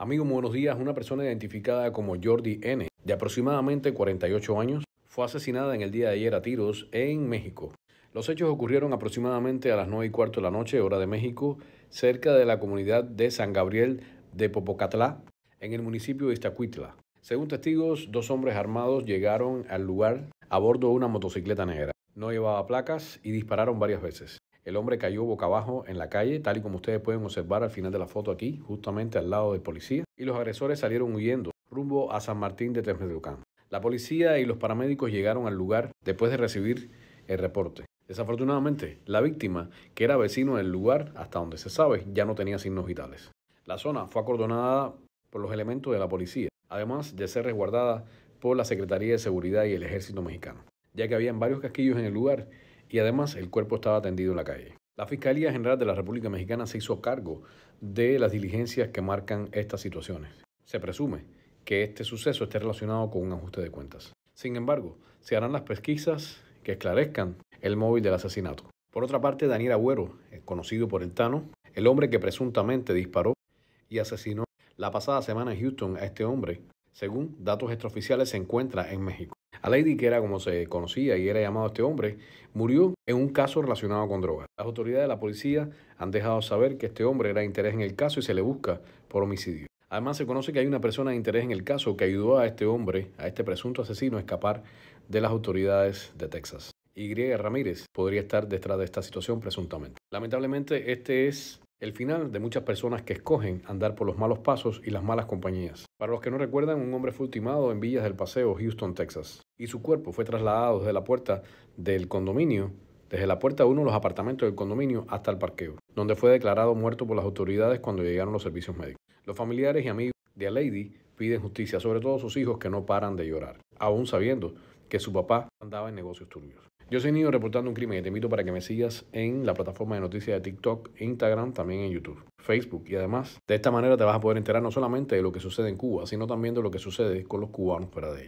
Amigo, buenos días. Una persona identificada como Jordi N., de aproximadamente 48 años, fue asesinada en el día de ayer a tiros en México. Los hechos ocurrieron aproximadamente a las 9 y cuarto de la noche, hora de México, cerca de la comunidad de San Gabriel de Popocatlá, en el municipio de Iztacuitla. Según testigos, dos hombres armados llegaron al lugar a bordo de una motocicleta negra. No llevaba placas y dispararon varias veces. El hombre cayó boca abajo en la calle, tal y como ustedes pueden observar al final de la foto aquí, justamente al lado del policía, y los agresores salieron huyendo rumbo a San Martín de Texmelucán. La policía y los paramédicos llegaron al lugar después de recibir el reporte. Desafortunadamente, la víctima, que era vecino del lugar hasta donde se sabe, ya no tenía signos vitales. La zona fue acordonada por los elementos de la policía, además de ser resguardada por la Secretaría de Seguridad y el Ejército Mexicano, ya que habían varios casquillos en el lugar y además el cuerpo estaba tendido en la calle. La Fiscalía General de la República Mexicana se hizo cargo de las diligencias que marcan estas situaciones. Se presume que este suceso esté relacionado con un ajuste de cuentas. Sin embargo, se harán las pesquisas que esclarezcan el móvil del asesinato. Por otra parte, Daniel Agüero, eh, conocido por el Tano, el hombre que presuntamente disparó y asesinó la pasada semana en Houston a este hombre, según datos extraoficiales, se encuentra en México. A Lady, que era como se conocía y era llamado este hombre, murió en un caso relacionado con drogas. Las autoridades de la policía han dejado saber que este hombre era de interés en el caso y se le busca por homicidio. Además, se conoce que hay una persona de interés en el caso que ayudó a este hombre, a este presunto asesino, a escapar de las autoridades de Texas. Y. Ramírez podría estar detrás de esta situación presuntamente. Lamentablemente, este es el final de muchas personas que escogen andar por los malos pasos y las malas compañías. Para los que no recuerdan, un hombre fue ultimado en Villas del Paseo, Houston, Texas y su cuerpo fue trasladado desde la puerta del condominio, desde la puerta 1 uno de los apartamentos del condominio hasta el parqueo, donde fue declarado muerto por las autoridades cuando llegaron los servicios médicos. Los familiares y amigos de a Lady piden justicia, sobre todo sus hijos que no paran de llorar, aún sabiendo que su papá andaba en negocios turbios. Yo soy Niño reportando un crimen y te invito para que me sigas en la plataforma de noticias de TikTok, Instagram, también en YouTube, Facebook y además de esta manera te vas a poder enterar no solamente de lo que sucede en Cuba, sino también de lo que sucede con los cubanos fuera de ella.